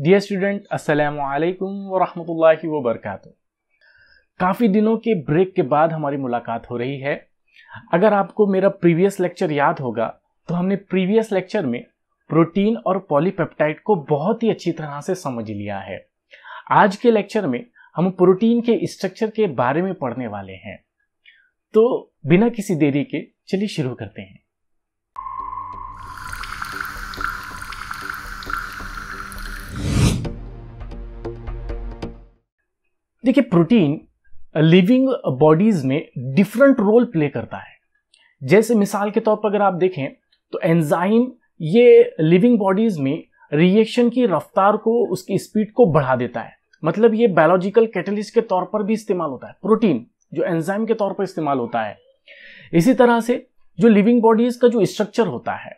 dear student असलकम वरहमल वरक काफ़ी दिनों के ब्रेक के बाद हमारी मुलाकात हो रही है अगर आपको मेरा प्रीवियस लेक्चर याद होगा तो हमने प्रीवियस लेक्चर में प्रोटीन और पॉलीपेप्टाइड को बहुत ही अच्छी तरह से समझ लिया है आज के लेक्चर में हम प्रोटीन के स्ट्रक्चर के बारे में पढ़ने वाले हैं तो बिना किसी देरी के चलिए शुरू करते हैं देखिए प्रोटीन लिविंग बॉडीज में डिफरेंट रोल प्ले करता है जैसे मिसाल के तौर पर अगर आप देखें तो एंजाइम ये लिविंग बॉडीज में रिएक्शन की रफ्तार को उसकी स्पीड को बढ़ा देता है मतलब ये बायोलॉजिकल कैटलिस्ट के तौर पर भी इस्तेमाल होता है प्रोटीन जो एंजाइम के तौर पर इस्तेमाल होता है इसी तरह से जो लिविंग बॉडीज का जो स्ट्रक्चर होता है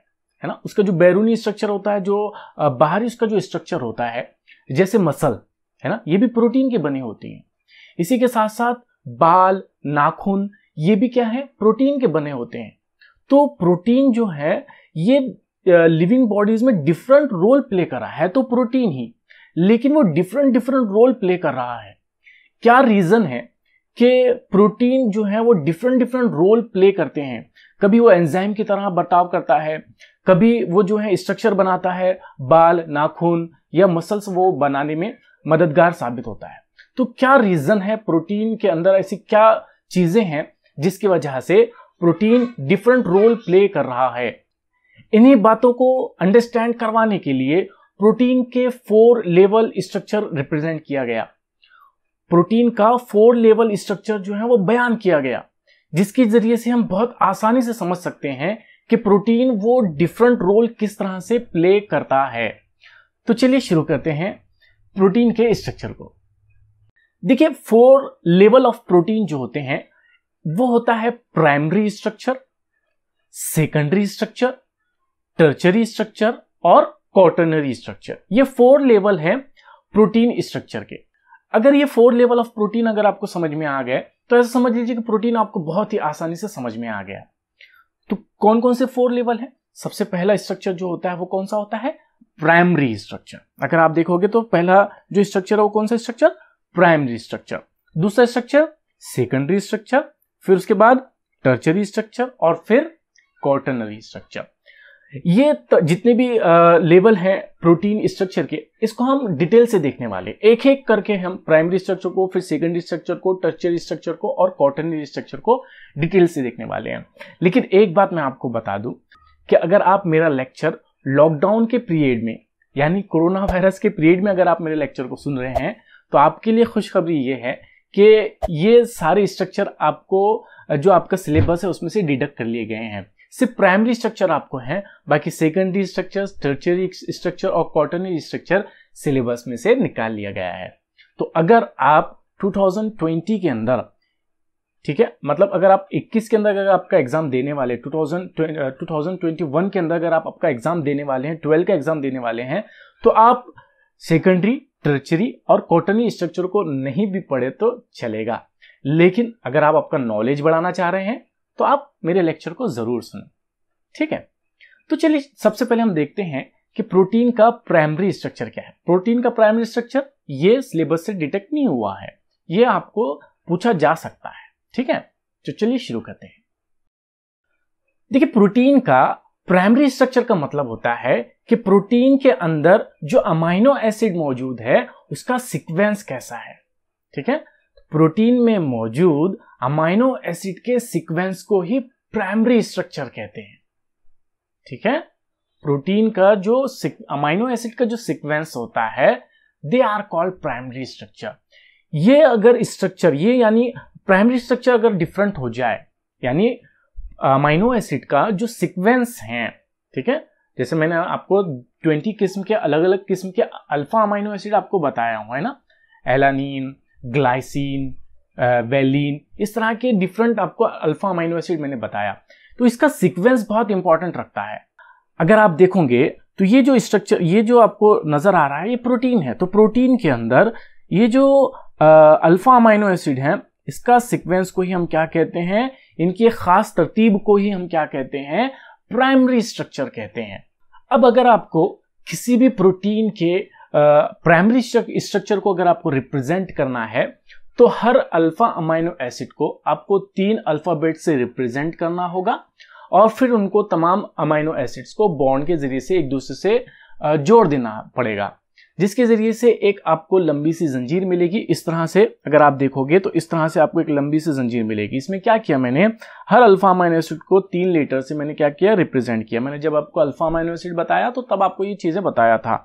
है ना उसका जो बैरूनी स्ट्रक्चर होता है जो uh, बाहरी उसका जो स्ट्रक्चर होता है जैसे मसल है ना ये भी प्रोटीन की बनी होती हैं इसी के साथ साथ बाल नाखून ये भी क्या है प्रोटीन के बने होते हैं तो प्रोटीन जो है ये लिविंग बॉडीज में डिफरेंट रोल प्ले कर रहा है तो प्रोटीन ही लेकिन वो डिफरेंट डिफरेंट रोल प्ले कर रहा है क्या रीज़न है कि प्रोटीन जो है वो डिफरेंट डिफरेंट रोल प्ले करते हैं कभी वो एंजाइम की तरह बर्ताव करता है कभी वो जो है स्ट्रक्चर बनाता है बाल नाखून या मसल्स वो बनाने में मददगार साबित होता है तो क्या रीजन है प्रोटीन के अंदर ऐसी क्या चीजें हैं जिसकी वजह से प्रोटीन डिफरेंट रोल प्ले कर रहा है इन्हीं बातों को अंडरस्टैंड करवाने के लिए प्रोटीन के फोर लेवल स्ट्रक्चर रिप्रेजेंट किया गया प्रोटीन का फोर लेवल स्ट्रक्चर जो है वो बयान किया गया जिसके जरिए से हम बहुत आसानी से समझ सकते हैं कि प्रोटीन वो डिफरेंट रोल किस तरह से प्ले करता है तो चलिए शुरू करते हैं प्रोटीन के स्ट्रक्चर को देखिए फोर लेवल ऑफ प्रोटीन जो होते हैं वो होता है primary structure secondary structure tertiary structure और कॉटनरी स्ट्रक्चर ये फोर लेवल है प्रोटीन स्ट्रक्चर के अगर ये फोर लेवल ऑफ प्रोटीन अगर आपको समझ में आ गए तो ऐसा समझ लीजिए कि प्रोटीन आपको बहुत ही आसानी से समझ में आ गया तो कौन कौन से फोर लेवल है सबसे पहला स्ट्रक्चर जो होता है वो कौन सा होता है प्राइमरी स्ट्रक्चर अगर आप देखोगे तो पहला जो स्ट्रक्चर है वो कौन सा स्ट्रक्चर प्राइमरी स्ट्रक्चर दूसरा स्ट्रक्चर सेकेंडरी स्ट्रक्चर फिर उसके बाद टर्चरी स्ट्रक्चर और फिर कॉटनरी स्ट्रक्चर ये जितने भी लेवल हैं प्रोटीन स्ट्रक्चर के इसको हम डिटेल से देखने वाले एक एक करके हम प्राइमरी स्ट्रक्चर को फिर सेकेंडरी स्ट्रक्चर को टर्चरी स्ट्रक्चर को और कॉटनरी स्ट्रक्चर को डिटेल से देखने वाले हैं लेकिन एक बात मैं आपको बता दूं कि अगर आप मेरा लेक्चर लॉकडाउन के पीरियड में यानी कोरोना वायरस के पीरियड में अगर आप मेरे लेक्चर को सुन रहे हैं तो आपके लिए खुशखबरी ये है कि ये सारे स्ट्रक्चर आपको जो आपका सिलेबस है उसमें से डिडक्ट कर लिए गए हैं सिर्फ प्राइमरी स्ट्रक्चर आपको है बाकी सेकेंडरी स्ट्रक्चर टर्चरी स्ट्रक्चर और क्वार्टरली स्ट्रक्चर सिलेबस में से निकाल लिया गया है तो अगर आप 2020 के अंदर ठीक है मतलब अगर आप 21 के अंदर अगर आपका एग्जाम देने वाले 2000 2021 uh, के अंदर अगर आप आपका एग्जाम देने वाले हैं ट्वेल्व का एग्जाम देने वाले हैं तो आप सेकेंडरी टर्चरी और कॉटनी स्ट्रक्चर को नहीं भी पढ़े तो चलेगा लेकिन अगर आप आपका नॉलेज बढ़ाना चाह रहे हैं तो आप मेरे लेक्चर को जरूर सुने ठीक है तो चलिए सबसे पहले हम देखते हैं कि प्रोटीन का प्राइमरी स्ट्रक्चर क्या है प्रोटीन का प्राइमरी स्ट्रक्चर ये सिलेबस से डिटेक्ट नहीं हुआ है ये आपको पूछा जा सकता है ठीक है तो चलिए शुरू करते हैं देखिए प्रोटीन का प्राइमरी स्ट्रक्चर का मतलब होता है कि प्रोटीन के अंदर जो अमाइनो एसिड मौजूद है उसका सीक्वेंस कैसा है ठीक है तो प्रोटीन में मौजूद अमाइनो एसिड के सीक्वेंस को ही प्राइमरी स्ट्रक्चर कहते हैं ठीक है प्रोटीन का जो अमाइनो एसिड का जो सीक्वेंस होता है they are called primary structure ये अगर स्ट्रक्चर ये यानी प्राइमरी स्ट्रक्चर अगर डिफरेंट हो जाए यानी अमाइनो एसिड का जो सीक्वेंस है ठीक है जैसे मैंने आपको 20 किस्म के अलग अलग किस्म के अल्फा अमाइनो एसिड आपको बताया हुआ है ना एलानीन ग्लाइसिन वेलिन इस तरह के डिफरेंट आपको अल्फा अमाइनो एसिड मैंने बताया तो इसका सीक्वेंस बहुत इंपॉर्टेंट रखता है अगर आप देखोगे तो ये जो स्ट्रक्चर ये जो आपको नजर आ रहा है ये प्रोटीन है तो प्रोटीन के अंदर ये जो अल्फा अमाइनो एसिड है इसका सीक्वेंस को ही हम क्या कहते हैं इनकी खास तरतीब को ही हम क्या कहते हैं प्राइमरी स्ट्रक्चर कहते हैं अब अगर आपको किसी भी प्रोटीन के प्राइमरी स्ट्रक्चर को अगर आपको रिप्रेजेंट करना है तो हर अल्फा अमाइनो एसिड को आपको तीन अल्फाबेट से रिप्रेजेंट करना होगा और फिर उनको तमाम अमाइनो एसिड्स को बॉन्ड के जरिए से एक दूसरे से जोड़ देना पड़ेगा जिसके ज़रिए से एक आपको लंबी सी जंजीर मिलेगी इस तरह से अगर आप देखोगे तो इस तरह से आपको एक लंबी सी जंजीर मिलेगी इसमें क्या किया मैंने हर अल्फा माइनो एसिड को तीन लेटर से मैंने क्या किया रिप्रेजेंट किया मैंने जब आपको अल्फा माइनो एसिड बताया तो तब आपको ये चीज़ें बताया था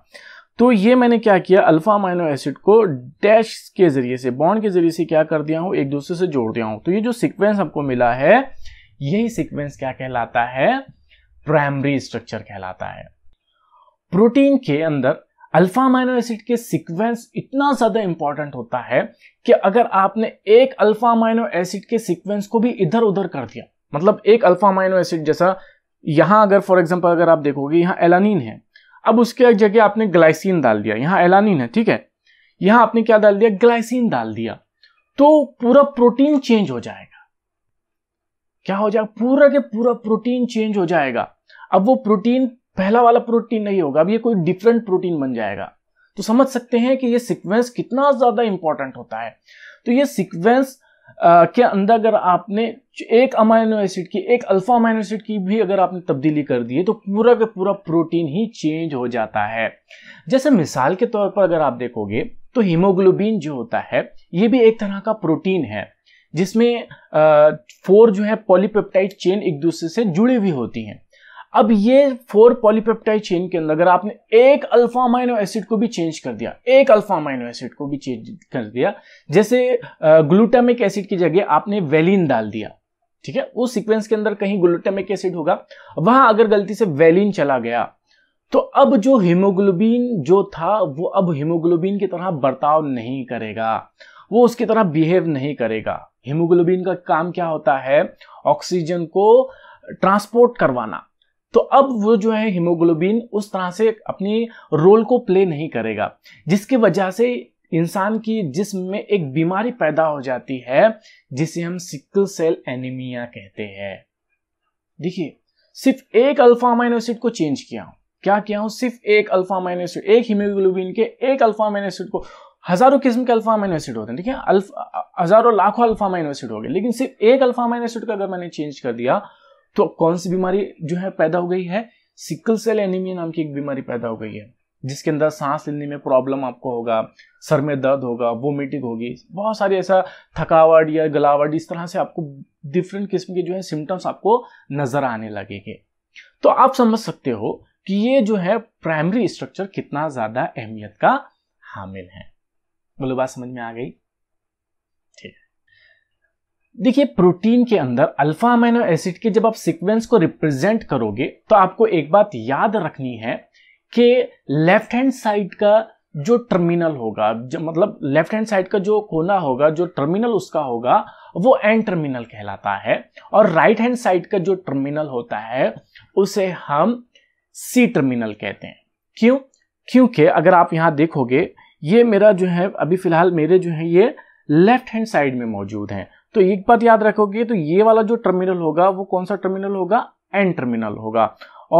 तो ये मैंने क्या किया अल्फा माइनो एसिड को डैश के ज़रिए से बॉन्ड के ज़रिए से क्या कर दिया हूं एक दूसरे से जोड़ दिया हूं तो ये जो सिक्वेंस आपको मिला है यही सिक्वेंस क्या कहलाता है प्राइमरी स्ट्रक्चर कहलाता है प्रोटीन के अंदर अल्फा अमाइनो एसिड के सीक्वेंस इतना ज़्यादा इंपॉर्टेंट होता है कि अगर आपने एक अल्फा अमाइनो एसिड के सीक्वेंस को भी इधर उधर कर दिया मतलब एक अल्फा अमाइनो एसिड जैसा यहां अगर फॉर एग्जाम्पल अगर आप देखोगे यहां एलानीन है अब उसके जगह आपने ग्लाइसिन डाल दिया यहां एलानीन है ठीक है यहां आपने क्या डाल दिया ग्लाइसिन डाल दिया तो पूरा प्रोटीन चेंज हो जाएगा क्या हो जाएगा पूरा के पूरा प्रोटीन चेंज हो जाएगा अब वो प्रोटीन पहला वाला प्रोटीन नहीं होगा अब ये कोई डिफरेंट प्रोटीन बन जाएगा तो समझ सकते हैं कि ये सिक्वेंस कितना ज़्यादा इंपॉर्टेंट होता है तो ये सिक्वेंस के अंदर अगर आपने एक अमाइनो एसिड की एक अल्फा अमाइनो एसिड की भी अगर आपने तब्दीली कर दी है तो पूरा का पूरा प्रोटीन ही चेंज हो जाता है जैसे मिसाल के तौर पर अगर आप देखोगे तो हीमोग्लोबिन जो होता है ये भी एक तरह का प्रोटीन है जिसमें फोर जो है पॉलीपेप्टाइड चेन एक दूसरे से जुड़ी हुई होती हैं अब ये फोर पॉलीपेप्टाइड चेन के अंदर अगर आपने एक अल्फा अमाइनो एसिड को भी चेंज कर दिया एक अल्फा अमाइनो एसिड को भी चेंज कर दिया जैसे ग्लूटामिक एसिड की जगह आपने वेलिन डाल दिया ठीक है उस सीक्वेंस के अंदर कहीं ग्लूटामिक एसिड होगा वहां अगर गलती से वेलिन चला गया तो अब जो हीमोग्लोबिन जो था वो अब हीमोग्लोबिन की तरह बर्ताव नहीं करेगा वो उसकी तरह बिहेव नहीं करेगा हीमोग्लोबिन का काम क्या होता है ऑक्सीजन को ट्रांसपोर्ट करवाना तो अब वो जो है हीमोग्लोबिन उस तरह से अपनी रोल को प्ले नहीं करेगा जिसकी वजह से इंसान की जिसम में एक बीमारी पैदा हो जाती है जिसे हम सिकल सेल एनीमिया कहते हैं देखिए सिर्फ एक अल्फा माइनोसिड को चेंज किया हूं क्या किया हूं सिर्फ एक अल्फा माइनोसिड एक हीमोग्लोबिन के एक अल्फा माइनोसिड को हजारों किस्म के अल्फा अमाइनो एसिड होते हैं ठीक है हजारों लाखों अल्फा अमाइनो एसिड हो गए लेकिन सिर्फ एक अल्फा अमाइनो एसिड का अगर मैंने चेंज कर दिया तो कौन सी बीमारी जो है पैदा हो गई है सिकल सेल एनीमिया नाम की एक बीमारी पैदा हो गई है जिसके अंदर सांस लेने में प्रॉब्लम आपको होगा सर में दर्द होगा वोमिटिंग होगी बहुत सारी ऐसा थकावट या गलावट इस तरह से आपको डिफरेंट किस्म के जो है सिम्टम्स आपको नजर आने लगेंगे तो आप समझ सकते हो कि ये जो है प्राइमरी स्ट्रक्चर कितना ज्यादा अहमियत का हामिल है बोलो बात समझ में आ गई देखिए प्रोटीन के अंदर अल्फा अमीनो एसिड के जब आप सीक्वेंस को रिप्रेजेंट करोगे तो आपको एक बात याद रखनी है कि लेफ्ट हैंड साइड का जो टर्मिनल होगा जो मतलब लेफ्ट हैंड साइड का जो कोना होगा जो टर्मिनल उसका होगा वो एन टर्मिनल कहलाता है और राइट हैंड साइड का जो टर्मिनल होता है उसे हम सी टर्मिनल कहते हैं क्यों क्योंकि अगर आप यहां देखोगे ये मेरा जो है अभी फिलहाल मेरे जो है ये लेफ्ट हैंड साइड में मौजूद हैं तो एक बात याद रखोगे तो ये वाला जो टर्मिनल होगा वो कौन सा टर्मिनल होगा एन टर्मिनल होगा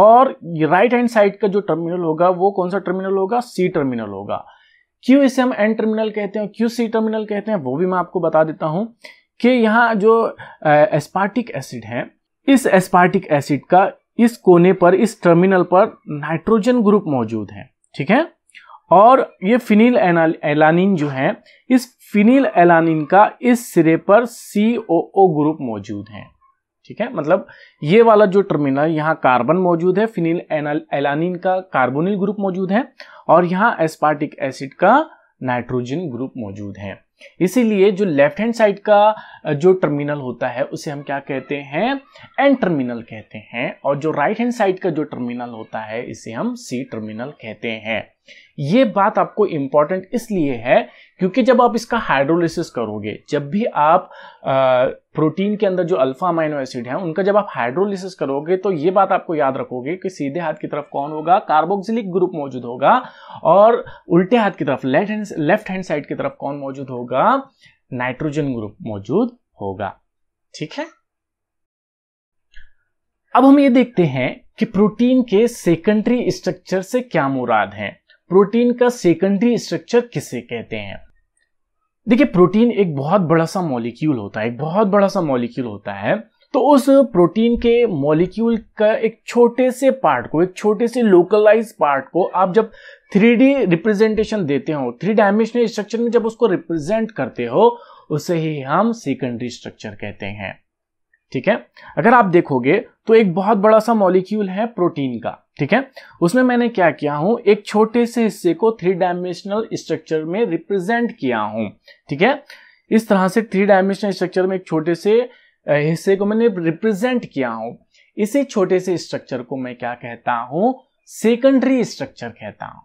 और राइट हैंड साइड का जो टर्मिनल होगा वो कौन सा टर्मिनल होगा सी टर्मिनल होगा क्यों इसे हम एन टर्मिनल कहते हैं क्यों सी टर्मिनल कहते हैं वो भी मैं आपको बता देता हूं कि यहां जो एस्पार्टिक एसिड है इस एस्पार्टिक एसिड का इस कोने पर इस टर्मिनल पर नाइट्रोजन ग्रुप मौजूद है ठीक है और ये फिनिल एलानिन जो है इस फिनिल एलानिन का इस सिरे पर सी ओ ओ ग्रुप मौजूद है ठीक है मतलब ये वाला जो टर्मिनल यहाँ कार्बन मौजूद है फिनिल एलानिन का कार्बोनिल ग्रुप मौजूद है और यहाँ एस्पार्टिक एसिड का नाइट्रोजन ग्रुप मौजूद है इसीलिए जो लेफ्ट हैंड साइड का जो टर्मिनल होता है उसे हम क्या कहते हैं एन टर्मिनल कहते हैं और जो राइट हैंड साइड का जो टर्मिनल होता है इसे हम सी टर्मिनल कहते हैं ये बात आपको इंपॉर्टेंट इसलिए है क्योंकि जब आप इसका हाइड्रोलिसिस करोगे जब भी आप प्रोटीन के अंदर जो अल्फा अमाइनो एसिड है उनका जब आप हाइड्रोलिसिस करोगे तो ये बात आपको याद रखोगे कि सीधे हाथ की तरफ कौन होगा कार्बोक्सिलिक ग्रुप मौजूद होगा और उल्टे हाथ की तरफ left hand left hand side की तरफ कौन मौजूद होगा नाइट्रोजन ग्रुप मौजूद होगा ठीक है अब हम ये देखते हैं कि प्रोटीन के सेकेंडरी स्ट्रक्चर से क्या मुराद है प्रोटीन का सेकेंडरी स्ट्रक्चर किसे कहते हैं देखिए प्रोटीन एक बहुत बड़ा सा मॉलिक्यूल होता है एक बहुत बड़ा सा मॉलिक्यूल होता है तो उस प्रोटीन के मॉलिक्यूल का एक छोटे से पार्ट को एक छोटे से लोकलाइज पार्ट को आप जब थ्री रिप्रेजेंटेशन देते हो थ्री डायमेंशनल स्ट्रक्चर में जब उसको रिप्रेजेंट करते हो उसे ही हम सेकेंडरी स्ट्रक्चर कहते हैं ठीक है अगर आप देखोगे तो एक बहुत बड़ा सा मॉलिक्यूल है प्रोटीन का ठीक है उसमें मैंने क्या किया हूं एक छोटे से हिस्से को थ्री डायमेंशनल स्ट्रक्चर में रिप्रेजेंट किया हूं ठीक है इस तरह से थ्री डायमेंशनल स्ट्रक्चर में एक छोटे से हिस्से को मैंने रिप्रेजेंट किया हूं इसी छोटे से स्ट्रक्चर को मैं क्या कहता हूं सेकेंडरी स्ट्रक्चर कहता हूं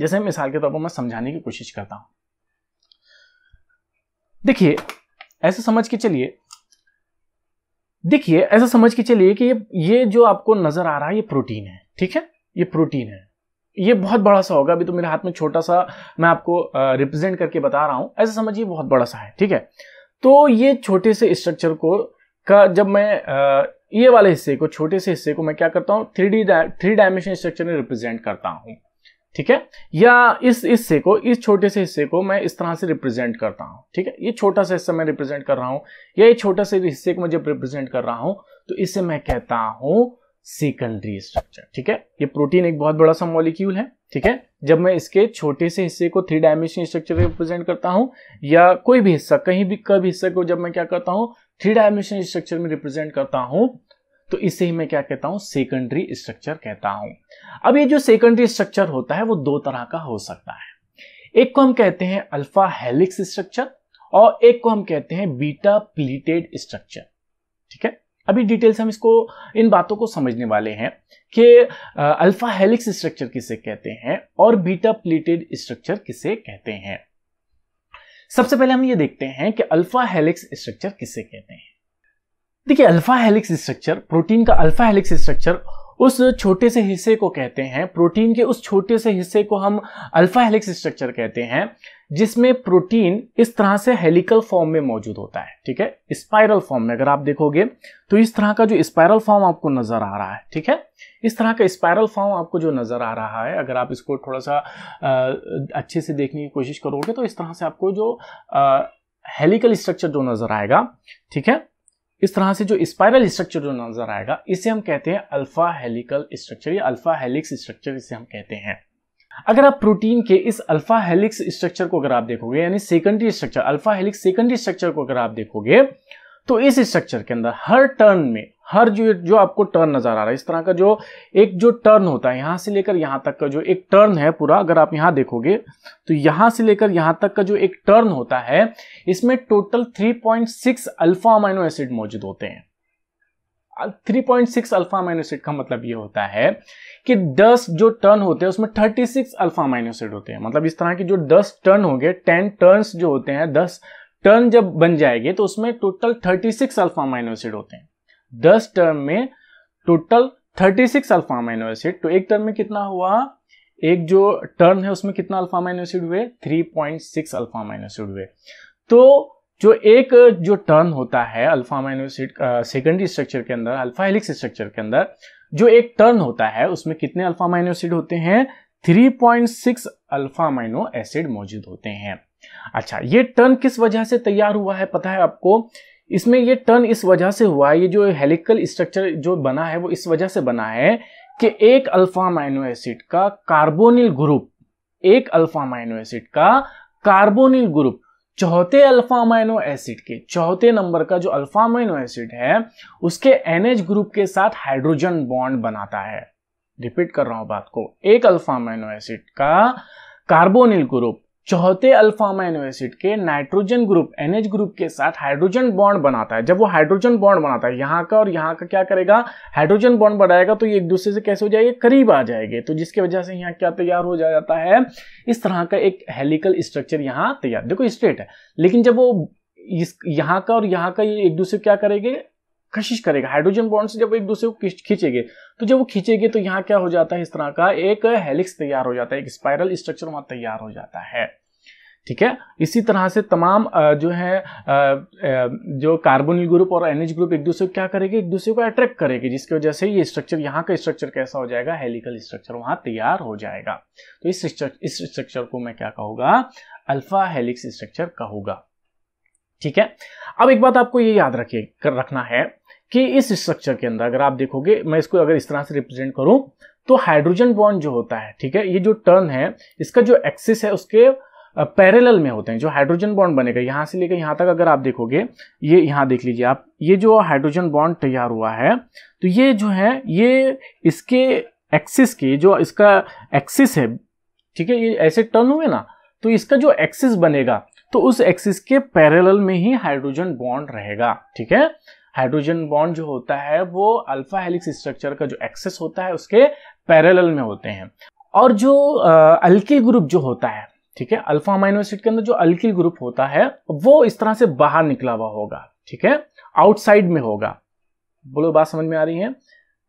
जैसे मिसाल के तौर पर मैं समझाने की कोशिश करता हूं देखिए ऐसे समझ के चलिए देखिए ऐसा समझ के चलिए कि ये ये जो आपको नजर आ रहा है ये प्रोटीन है ठीक है ये प्रोटीन है ये बहुत बड़ा सा होगा अभी तो मेरे हाथ में छोटा सा मैं आपको रिप्रेजेंट करके बता रहा हूं ऐसा समझिए बहुत बड़ा सा है ठीक है तो ये छोटे से स्ट्रक्चर को का जब मैं आ, ये वाले हिस्से को छोटे से हिस्से को मैं क्या करता हूँ three D three dimension structure में रिप्रेजेंट करता हूँ ठीक है या इस हिस्से को इस छोटे से हिस्से को मैं इस तरह से रिप्रेजेंट करता हूं ठीक है ये छोटा सा हिस्सा मैं रिप्रेजेंट कर रहा हूं या ये छोटा से हिस्से को मैं जब रिप्रेजेंट कर रहा हूं तो इसे मैं कहता हूं सेकेंडरी स्ट्रक्चर ठीक है ये प्रोटीन एक बहुत बड़ा सा मॉलिक्यूल है ठीक है जब मैं इसके छोटे से हिस्से को थ्री डायमेंशनल स्ट्रक्चर रिप्रेजेंट करता हूं या कोई भी हिस्सा कहीं भी कभी हिस्से को जब मैं क्या करता हूं थ्री डायमेंशनल स्ट्रक्चर में रिप्रेजेंट करता हूं तो इसे ही मैं क्या कहता हूं सेकेंडरी स्ट्रक्चर कहता हूं अब ये जो सेकेंडरी स्ट्रक्चर होता है वो दो तरह का हो सकता है एक को हम कहते हैं अल्फा हेलिक्स स्ट्रक्चर और एक को हम कहते हैं बीटा प्लीटेड स्ट्रक्चर ठीक है अभी डिटेल्स हम इसको इन बातों को समझने वाले हैं कि अल्फा हेलिक्स स्ट्रक्चर किसे कहते हैं और बीटा प्लीटेड स्ट्रक्चर किसे कहते हैं सबसे पहले हम ये देखते हैं कि अल्फा हेलिक्स स्ट्रक्चर किसे कहते हैं देखिए अल्फा हेलिक्स स्ट्रक्चर प्रोटीन का अल्फा हेलिक्स स्ट्रक्चर उस छोटे से हिस्से को कहते हैं प्रोटीन के उस छोटे से हिस्से को हम अल्फा हेलिक्स स्ट्रक्चर कहते हैं जिसमें प्रोटीन इस तरह से हेलिकल फॉर्म में मौजूद होता है ठीक है स्पाइरल फॉर्म में अगर आप देखोगे तो इस तरह का जो स्पाइरल फॉर्म आपको नजर आ रहा है ठीक है इस तरह का स्पाइरल फॉर्म आपको जो नजर आ रहा है अगर आप इसको थोड़ा सा आ, अच्छे से देखने की कोशिश करोगे तो इस तरह से आपको जो हेलिकल स्ट्रक्चर जो नजर आएगा ठीक है इस तरह से जो स्पाइरल स्ट्रक्चर जो नजर आएगा इसे हम कहते हैं अल्फा हेलिकल स्ट्रक्चर या अल्फा हेलिक्स स्ट्रक्चर इसे हम कहते हैं अगर आप प्रोटीन के इस अल्फा हेलिक्स स्ट्रक्चर को अगर आप देखोगे यानी secondary structure alpha helix secondary structure को अगर आप देखोगे तो इस स्ट्रक्चर के अंदर हर टर्न में हर जो जो आपको टर्न नज़र आ रहा है इस तरह का जो एक जो टर्न होता है यहां से लेकर यहां तक का जो एक टर्न है पूरा अगर आप यहां देखोगे तो यहां से लेकर यहां तक का जो एक टर्न होता है इसमें टोटल 3.6 अल्फा अमाइनो एसिड मौजूद होते हैं 3.6 अल्फा अमाइनो एसिड का मतलब ये होता है कि 10 जो टर्न होते हैं उसमें 36 अल्फा अमाइनो एसिड होते हैं मतलब इस तरह के जो 10 टर्न हो गए 10 टर्न्स जो होते हैं 10 टर्न जब बन जाएंगे तो उसमें टोटल 36 अल्फा अमाइनो एसिड होते हैं दस टर्म में टोटल 36 अल्फा अमाइनो एसिड तो एक टर्म में कितना हुआ एक जो टर्म है उसमें कितना अल्फा अमाइनो एसिड हुए 3.6 अल्फा अमाइनो एसिड हुए तो जो एक जो टर्न होता है alpha amino acid secondary structure के अंदर अल्फा हेलिक्स स्ट्रक्चर के अंदर जो एक टर्न होता है उसमें कितने अल्फा अमाइनो एसिड होते हैं 3.6 अल्फा अमाइनो एसिड मौजूद होते हैं अच्छा ये टर्न किस वजह से तैयार हुआ है पता है आपको इसमें ये टर्न इस वजह से हुआ है ये जो हेलिकल स्ट्रक्चर जो बना है वो इस वजह से बना है कि एक अल्फा माइनो एसिड का कार्बोनिल ग्रुप एक अल्फा माइनो एसिड का कार्बोनिल ग्रुप चौथे अल्फा माइनो एसिड के चौथे नंबर का जो अल्फा माइनो एसिड है उसके एनएच ग्रुप के साथ हाइड्रोजन बॉन्ड बनाता है रिपीट कर रहा हूं बात को एक अल्फा माइनो एसिड का कार्बोनिल ग्रुप चौथे अल्फामा एसिड के नाइट्रोजन ग्रुप एनएच ग्रुप के साथ हाइड्रोजन बॉन्ड बनाता है जब वो हाइड्रोजन बॉन्ड बनाता है यहाँ का और यहाँ का क्या करेगा हाइड्रोजन बॉन्ड बनाएगा तो ये एक दूसरे से कैसे हो जाएगा करीब आ जाएंगे तो जिसके वजह से यहाँ क्या तैयार हो जाता है इस तरह का एक हेलिकल स्ट्रक्चर यहाँ तैयार देखो स्ट्रेट है लेकिन जब वो इस यहाँ का और यहाँ का ये एक दूसरे क्या करेंगे कशिश करेगा हाइड्रोजन बॉन्ड से जब एक दूसरे को खींचेगे तो जब वो खींचेगे तो यहाँ क्या हो जाता है इस तरह का एक हेलिक्स तैयार हो जाता है एक स्पाइरल स्ट्रक्चर वहां तैयार हो जाता है ठीक है इसी तरह से तमाम जो है जो कार्बोन ग्रुप और एनएच ग्रुप एक दूसरे को क्या करेगी एक दूसरे को अट्रैक्ट करेगी जिसकी वजह से ये स्ट्रक्चर यहाँ का स्ट्रक्चर कैसा हो जाएगा हेलिकल स्ट्रक्चर वहां तैयार हो जाएगा तो इस इस स्ट्रक्चर को मैं क्या कहूँगा अल्फा हेलिक्स स्ट्रक्चर कहूंगा ठीक है अब एक बात आपको ये याद रखिए रखना है कि इस स्ट्रक्चर के अंदर अगर आप देखोगे मैं इसको अगर इस तरह से रिप्रेजेंट करूं तो हाइड्रोजन बॉन्ड जो होता है ठीक है ये जो टर्न है इसका जो एक्सिस है उसके पैरेलल में होते हैं जो हाइड्रोजन बॉन्ड बनेगा यहां से लेकर यहां तक अगर आप देखोगे ये यहां देख लीजिए आप ये जो हाइड्रोजन बॉन्ड तैयार हुआ है तो ये जो है ये इसके एक्सिस के जो इसका एक्सिस है ठीक है ये ऐसे टर्न हुए ना तो इसका जो एक्सिस बनेगा तो उस एक्सिस के पैरेलल में ही हाइड्रोजन बॉन्ड रहेगा ठीक है हाइड्रोजन बॉन्ड जो होता है वो अल्फा हेलिक्स स्ट्रक्चर का जो एक्सेस होता है उसके पैरेलल में होते हैं और जो अल्किल ग्रुप जो होता है ठीक है अल्फा अमाइनो एसिड के अंदर जो अल्किल ग्रुप होता है वो इस तरह से बाहर निकला हुआ होगा ठीक है आउटसाइड में होगा बोलो बात समझ में आ रही है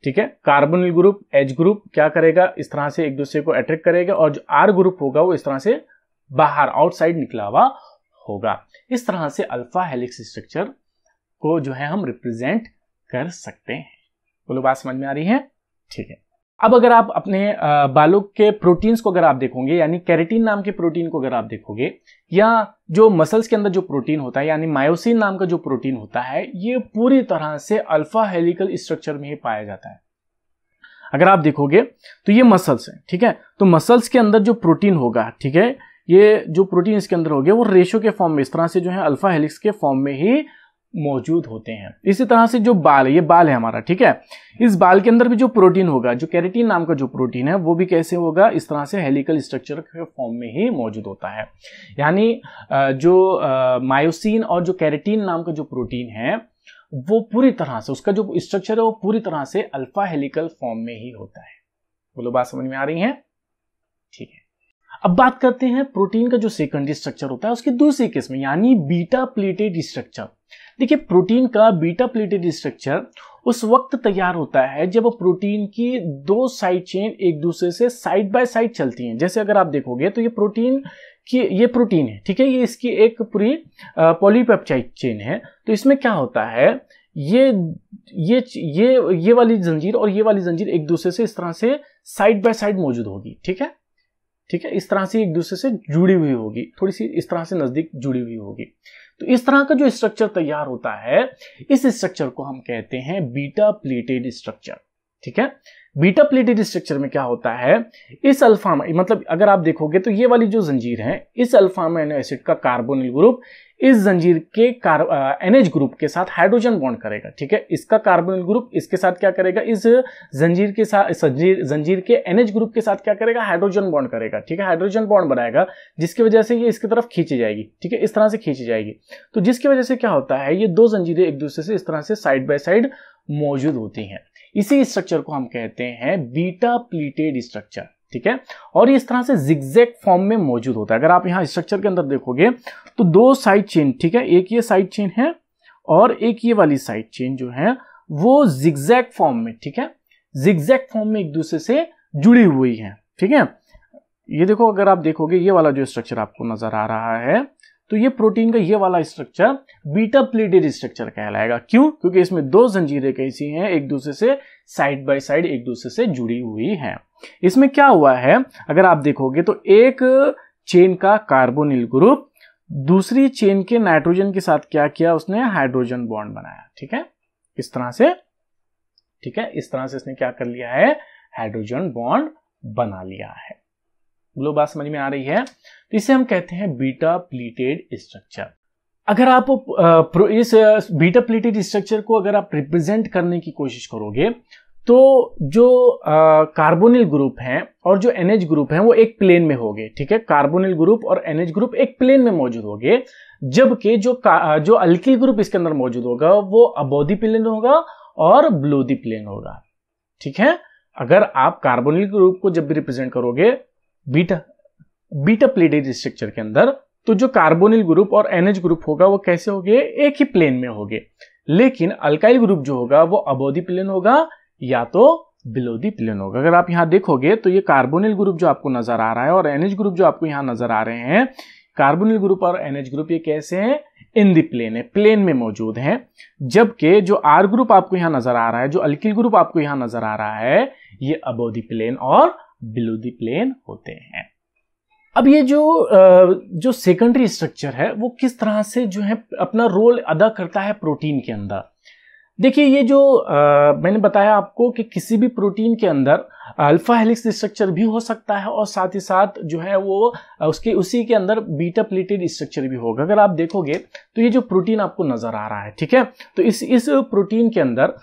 ठीक है कार्बोनिल ग्रुप एच ग्रुप क्या करेगा इस तरह से एक दूसरे को अट्रैक्ट करेगा और जो आर ग्रुप होगा वो इस तरह से बाहर आउटसाइड निकला हुआ होगा इस तरह से अल्फा हेलिक्स स्ट्रक्चर को जो है हम रिप्रेजेंट कर सकते हैं बोलो बात समझ में आ रही है ठीक है अब अगर आप अपने बालों के प्रोटीन्स को अगर आप देखोगे यानी कैरेटीन नाम के प्रोटीन को अगर आप देखोगे या जो मसल्स के अंदर जो प्रोटीन होता है यानी मायोसिन नाम का जो प्रोटीन होता है ये पूरी तरह से अल्फा हेलिकल स्ट्रक्चर में ही पाया जाता है अगर आप देखोगे तो ये मसल्स है ठीक है तो मसल्स के अंदर जो प्रोटीन होगा ठीक है ये जो प्रोटीन इसके अंदर हो वो रेशो के फॉर्म में इस तरह से जो है अल्फा हेलिक्स के फॉर्म में ही मौजूद होते हैं इसी तरह से जो बाल है ये बाल है हमारा ठीक है इस बाल के अंदर भी जो प्रोटीन होगा जो कैरेटीन नाम का जो प्रोटीन है वो भी कैसे होगा इस तरह से हेलिकल स्ट्रक्चर के फॉर्म में ही मौजूद होता है यानी जो मायोसिन और जो कैरेटीन नाम का जो प्रोटीन है वो पूरी तरह से उसका जो स्ट्रक्चर है वो पूरी तरह से अल्फा हेलिकल फॉर्म में ही होता है बोलो बात समझ में आ रही है ठीक है अब बात करते हैं प्रोटीन का जो सेकेंडरी स्ट्रक्चर होता है उसकी दूसरी किस्म यानी बीटा प्लेटेड स्ट्रक्चर देखिए प्रोटीन का बीटा प्लेटेड स्ट्रक्चर उस वक्त तैयार होता है जब प्रोटीन की दो साइड चेन एक दूसरे से साइड बाय साइड चलती हैं जैसे अगर आप देखोगे तो ये प्रोटीन की ये प्रोटीन है ठीक है ये इसकी एक पूरी पॉलीपेप्टाइड चेन है तो इसमें क्या होता है ये ये ये ये वाली जंजीर और ये वाली जंजीर एक दूसरे से इस तरह से साइड बाय साइड मौजूद होगी ठीक है ठीक है इस तरह से एक दूसरे से जुड़ी हुई होगी थोड़ी सी इस तरह से नजदीक जुड़ी हुई होगी तो इस तरह का जो स्ट्रक्चर तैयार होता है इस स्ट्रक्चर को हम कहते हैं बीटा प्लेटेड स्ट्रक्चर ठीक है बीटा प्लेटेड स्ट्रक्चर में क्या होता है इस अल्फा मतलब अगर आप देखोगे तो ये वाली जो जंजीर है इस अल्फा एनो एसिड का कार्बोनिल ग्रुप इस जंजीर के एनएच ग्रुप के साथ हाइड्रोजन बॉन्ड करेगा ठीक है इसका कार्बोनिल ग्रुप इसके साथ क्या करेगा इस जंजीर के साथ जंजीर जंजीर के एनएच ग्रुप के साथ क्या करेगा हाइड्रोजन बॉन्ड करेगा ठीक है हाइड्रोजन बॉन्ड बनाएगा जिसकी वजह से ये इसकी तरफ खींची जाएगी ठीक है इस तरह से खींची जाएगी तो जिसकी वजह से क्या होता है ये दो जंजीरें एक दूसरे से इस तरह से साइड बाय साइड मौजूद होती हैं इसी स्ट्रक्चर को हम कहते हैं बीटा प्लीटेड स्ट्रक्चर ठीक है और इस तरह से जिगजैग फॉर्म में मौजूद होता है अगर आप यहाँ स्ट्रक्चर के अंदर देखोगे तो दो साइड चेन ठीक है एक ये साइड चेन है और एक ये वाली साइड चेन जो है वो जिग्जैक फॉर्म में ठीक है जिग्जैक फॉर्म में एक दूसरे से जुड़ी हुई है ठीक है ये देखो अगर आप देखोगे ये वाला जो स्ट्रक्चर आपको नजर आ रहा है तो ये प्रोटीन का ये वाला स्ट्रक्चर बीटा प्लेटेड स्ट्रक्चर कहलाएगा क्यों क्योंकि इसमें दो जंजीरें कैसी हैं एक दूसरे से साइड बाय साइड एक दूसरे से जुड़ी हुई हैं इसमें क्या हुआ है अगर आप देखोगे तो एक चेन का कार्बोनिल ग्रुप दूसरी चेन के नाइट्रोजन के साथ क्या किया उसने हाइड्रोजन बॉन्ड बनाया ठीक है इस तरह से ठीक है इस तरह से इसने क्या कर लिया है हाइड्रोजन बॉन्ड बना लिया है लोग बात समझ में आ रही है तो इसे हम कहते हैं बीटा प्लीटेड स्ट्रक्चर अगर आप इस बीटा प्लीटेड स्ट्रक्चर को अगर आप रिप्रेजेंट करने की कोशिश करोगे तो जो कार्बोनिल ग्रुप हैं और जो एनएच ग्रुप हैं वो एक प्लेन में हो गए ठीक है कार्बोनिल ग्रुप और एनएच ग्रुप एक प्लेन में मौजूद हो गए जबकि जो जो अल्किल ग्रुप इसके अंदर मौजूद होगा वो अबोधी प्लेन होगा और ब्लोदी प्लेन होगा ठीक है अगर आप कार्बोनिल ग्रुप को जब भी रिप्रेजेंट करोगे बीटा बीटा प्लेटेड स्ट्रक्चर के अंदर तो जो कार्बोनिल ग्रुप और एनएच ग्रुप होगा वो कैसे हो एक ही प्लेन में होंगे लेकिन अल्काइल ग्रुप जो होगा वो अबोधी प्लेन होगा या तो बिलो दी प्लेन होगा अगर आप यहाँ देखोगे तो ये कार्बोनिल ग्रुप जो आपको नजर आ रहा है और एनएच ग्रुप जो आपको यहाँ नजर आ रहे हैं कार्बोनिल ग्रुप और एनएच ग्रुप ये कैसे हैं इन दी प्लेन है प्लेन में मौजूद हैं जबकि जो आर ग्रुप आपको यहाँ नजर आ रहा है जो अल्किल ग्रुप आपको यहाँ नजर आ रहा है ये अबो दी प्लेन और बिलो दी प्लेन होते हैं अब ये जो जो सेकेंडरी स्ट्रक्चर है वो किस तरह से जो है अपना रोल अदा करता है प्रोटीन के अंदर देखिए ये जो आ, मैंने बताया आपको कि किसी भी प्रोटीन के अंदर अल्फा हेलिक्स स्ट्रक्चर भी हो सकता है और साथ ही साथ जो है वो उसके उसी के अंदर बीटा प्लेटेड स्ट्रक्चर भी होगा अगर आप देखोगे तो ये जो प्रोटीन आपको नजर आ रहा है ठीक है तो इस इस प्रोटीन के अंदर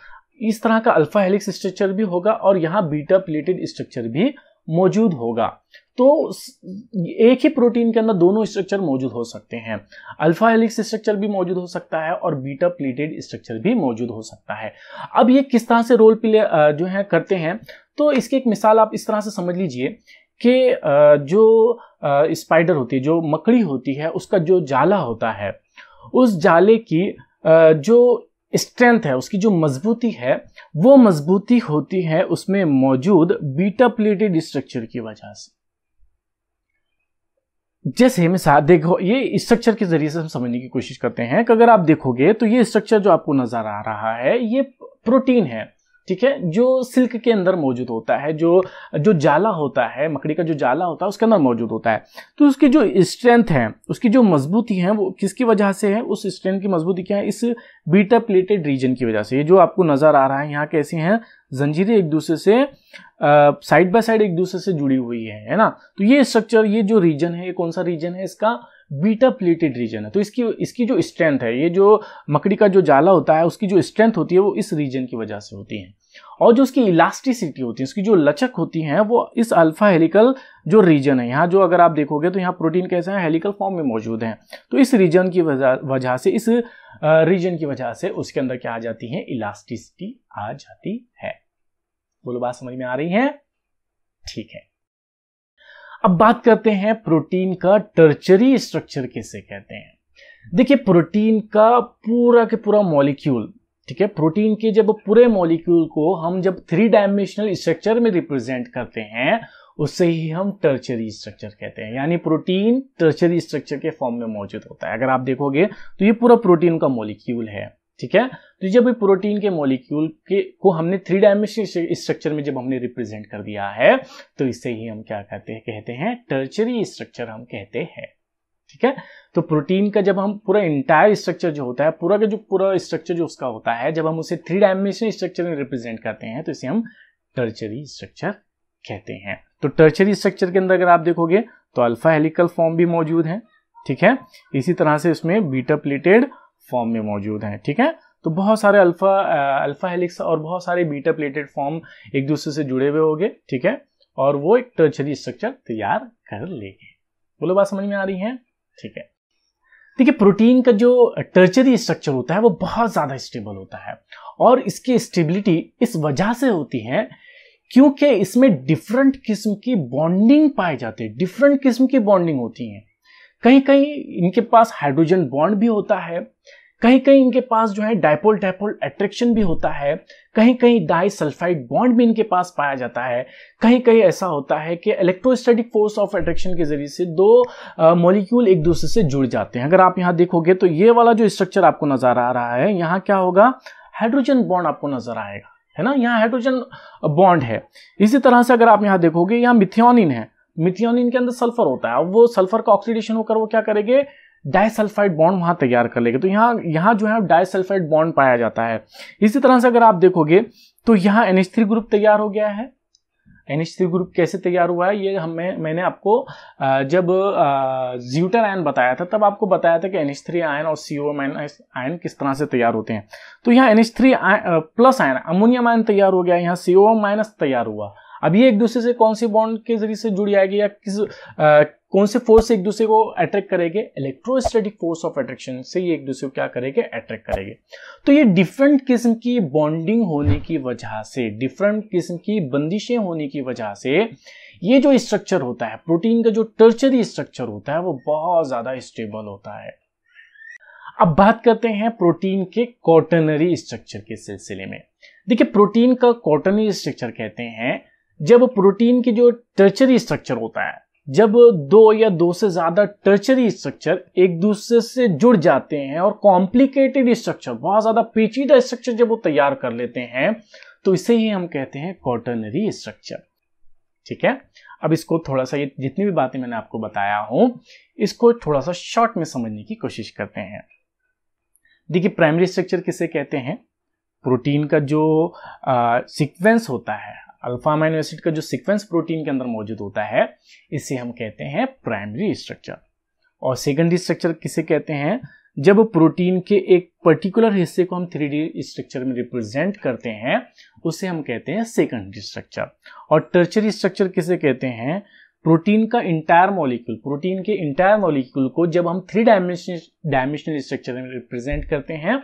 इस तरह का अल्फा हेलिक्स स्ट्रक्चर भी होगा और यहाँ बीटा प्लेटेड स्ट्रक्चर भी मौजूद होगा तो एक ही प्रोटीन के अंदर दोनों स्ट्रक्चर मौजूद हो सकते हैं अल्फा हेलिक्स स्ट्रक्चर भी मौजूद हो सकता है और बीटा प्लेटेड स्ट्रक्चर भी मौजूद हो सकता है अब ये किस तरह से रोल प्ले जो है करते हैं तो इसकी एक मिसाल आप इस तरह से समझ लीजिए कि जो स्पाइडर होती है जो मकड़ी होती है उसका जो जाला होता है उस जाले की जो स्ट्रेंथ है उसकी जो मजबूती है वो मजबूती होती है उसमें मौजूद बीटा प्लेटेड स्ट्रक्चर की वजह से जैसे मिसाल देखो ये स्ट्रक्चर के जरिए से हम समझने की कोशिश करते हैं कि अगर आप देखोगे तो ये स्ट्रक्चर जो आपको नजर आ रहा है ये प्रोटीन है ठीक है जो सिल्क के अंदर मौजूद होता है जो जो जाला होता है मकड़ी का जो जाला होता है उसके अंदर मौजूद होता है तो उसकी जो स्ट्रेंथ है उसकी जो मजबूती है वो किसकी वजह से है उस स्ट्रेंथ की मजबूती क्या है इस बीटा प्लेटेड रीजन की वजह से ये जो आपको नज़र आ रहा है यहाँ कैसे हैं जंजीरें एक दूसरे से साइड बाय साइड एक दूसरे से जुड़ी हुई है है ना तो ये स्ट्रक्चर ये जो रीजन है ये कौन सा रीजन है इसका बीटा प्लेटेड रीजन है तो इसकी इसकी जो स्ट्रेंथ है ये जो मकड़ी का जो जाला होता है उसकी जो स्ट्रेंथ होती है वो इस रीजन की वजह से होती है और जो उसकी इलास्टिसिटी होती है उसकी जो लचक होती है वो इस अल्फा हेलिकल जो रीजन है यहाँ जो अगर आप देखोगे तो यहाँ प्रोटीन कैसे हैं हेलिकल फॉर्म में मौजूद हैं तो इस रीजन की वजह से इस रीजन की वजह से उसके अंदर क्या आ जाती है इलास्टिसिटी आ जाती है बोलो बात समझ में आ रही है ठीक है अब बात करते हैं प्रोटीन का टर्चरी स्ट्रक्चर किसे कहते हैं देखिए प्रोटीन का पूरा के पूरा मॉलिक्यूल ठीक है प्रोटीन के जब पूरे मॉलिक्यूल को हम जब थ्री डायमेंशनल स्ट्रक्चर में रिप्रेजेंट करते हैं उससे ही हम टर्चरी स्ट्रक्चर कहते हैं यानी प्रोटीन टर्चरी स्ट्रक्चर के फॉर्म में मौजूद होता है अगर आप देखोगे तो ये पूरा प्रोटीन का मॉलिक्यूल है ठीक है तो जब भी प्रोटीन के मॉलिक्यूल के को हमने थ्री डायमेंशनल स्ट्रक्चर में जब हमने रिप्रेजेंट कर दिया है तो इसे ही हम क्या कहते हैं कहते हैं टर्चरी स्ट्रक्चर हम कहते हैं ठीक है तो प्रोटीन का जब हम पूरा इंटायर स्ट्रक्चर जो होता है पूरा का जो पूरा स्ट्रक्चर जो उसका होता है जब हम उसे थ्री डायमेंशनल स्ट्रक्चर में रिप्रेजेंट करते हैं तो इसे हम टर्चरी स्ट्रक्चर कहते हैं तो टर्चरी स्ट्रक्चर के अंदर अगर आप देखोगे तो अल्फा हेलिकल फॉर्म भी मौजूद है ठीक है इसी तरह से इसमें बीटा प्लेटेड फॉर्म में मौजूद हैं ठीक है तो बहुत सारे अल्फा अल्फा हेलिक्स और बहुत सारे बीटा प्लेटेड फॉर्म एक दूसरे से जुड़े हुए होंगे ठीक है और वो एक टर्चरी स्ट्रक्चर तैयार कर लेंगे बोलो बात समझ में आ रही है ठीक है देखिए प्रोटीन का जो टर्चरी स्ट्रक्चर होता है वो बहुत ज़्यादा स्टेबल होता है और इसकी स्टेबिलिटी इस वजह से होती है क्योंकि इसमें डिफरेंट किस्म की बॉन्डिंग पाए जाते हैं डिफरेंट किस्म की बॉन्डिंग होती है कहीं कहीं इनके पास हाइड्रोजन बॉन्ड भी होता है कहीं कहीं इनके पास जो है डायपोल डायपोल अट्रैक्शन भी होता है कहीं कहीं डाई सल्फाइड बॉन्ड भी इनके पास पाया जाता है कहीं कहीं ऐसा होता है कि इलेक्ट्रोस्टैटिक फोर्स ऑफ अट्रैक्शन के जरिए से दो मॉलिक्यूल एक दूसरे से जुड़ जाते हैं अगर आप यहाँ देखोगे तो ये वाला जो स्ट्रक्चर आपको नजर आ रहा है यहाँ क्या होगा हाइड्रोजन बॉन्ड आपको नजर आएगा है ना यहाँ हाइड्रोजन बॉन्ड है इसी तरह से अगर आप यहाँ देखोगे यहाँ मिथियोनिन है मिथियोनिन के अंदर सल्फर होता है अब वो सल्फर का ऑक्सीडेशन होकर वो क्या करेंगे डायसल्फाइड बॉन्ड वहां तैयार कर लेंगे तो यहाँ यहाँ जो है डायसल्फाइड बॉन्ड पाया जाता है इसी तरह से अगर आप देखोगे तो यहाँ एनएच ग्रुप तैयार हो गया है एनएच ग्रुप कैसे तैयार हुआ है ये हमें मैंने आपको जब ज्यूटर आयन बताया था तब आपको बताया था कि एनएच आयन और सी माइनस आयन किस तरह से तैयार होते हैं तो यहाँ NH plus ion ammonium ion तैयार हो गया यहाँ सी माइनस तैयार हुआ अब ये एक दूसरे से कौन सी बॉन्ड के जरिए से जुड़ी आएगी या किस आ, कौन से फोर्स एक दूसरे को अट्रैक्ट करेंगे इलेक्ट्रोस्टैटिक फोर्स ऑफ अट्रैक्शन से ये एक दूसरे को क्या करेंगे अट्रैक्ट करेंगे तो ये डिफरेंट किस्म की बॉन्डिंग होने की वजह से डिफरेंट किस्म की बंदिशें होने की वजह से ये जो स्ट्रक्चर होता है प्रोटीन का जो टर्चरी स्ट्रक्चर होता है वो बहुत ज़्यादा स्टेबल होता है अब बात करते हैं प्रोटीन के कॉटनरी स्ट्रक्चर के सिलसिले में देखिए प्रोटीन का कॉटनरी स्ट्रक्चर कहते हैं जब प्रोटीन की जो टर्चरी स्ट्रक्चर होता है जब दो या दो से ज्यादा टर्चरी स्ट्रक्चर एक दूसरे से जुड़ जाते हैं और कॉम्प्लिकेटेड स्ट्रक्चर बहुत ज्यादा पेचीदा स्ट्रक्चर जब वो तैयार कर लेते हैं तो इसे ही हम कहते हैं कॉटनरी स्ट्रक्चर ठीक है अब इसको थोड़ा सा ये जितनी भी बातें मैंने आपको बताया हूं इसको थोड़ा सा शॉर्ट में समझने की कोशिश करते हैं देखिए प्राइमरी स्ट्रक्चर किसे कहते हैं प्रोटीन का जो सीक्वेंस होता है अल्फा अमाइनो एसिड का जो सीक्वेंस प्रोटीन के अंदर मौजूद होता है इसे हम कहते हैं प्राइमरी स्ट्रक्चर और सेकेंडरी स्ट्रक्चर किसे कहते हैं जब प्रोटीन के एक पर्टिकुलर हिस्से को हम थ्री स्ट्रक्चर में रिप्रेजेंट करते हैं उसे हम कहते हैं सेकेंडरी स्ट्रक्चर और टर्चरी स्ट्रक्चर किसे कहते हैं प्रोटीन का इंटायर मॉलिक्यूल प्रोटीन के इंटायर मॉलिक्यूल को जब हम थ्री डायमेंशन डायमेंशनल स्ट्रक्चर में रिप्रेजेंट करते हैं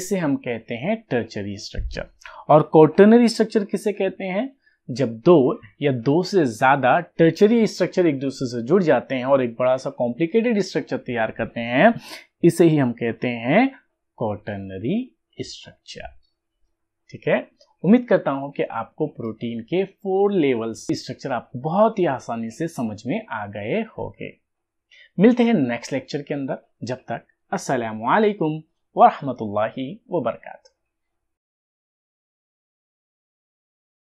इसे हम कहते हैं टर्चरी स्ट्रक्चर और कॉटनरी स्ट्रक्चर किसे कहते हैं जब दो या दो से ज़्यादा टर्चरी स्ट्रक्चर एक दूसरे से जुड़ जाते हैं और एक बड़ा सा कॉम्प्लिकेटेड स्ट्रक्चर तैयार करते हैं इसे ही हम कहते हैं कॉटनरी स्ट्रक्चर ठीक है उम्मीद करता हूं कि आपको प्रोटीन के फोर लेवल्स स्ट्रक्चर आपको बहुत ही आसानी से समझ में आ गए होंगे मिलते हैं नेक्स्ट लेक्चर के अंदर जब तक असलकम वरहमत ला वरकू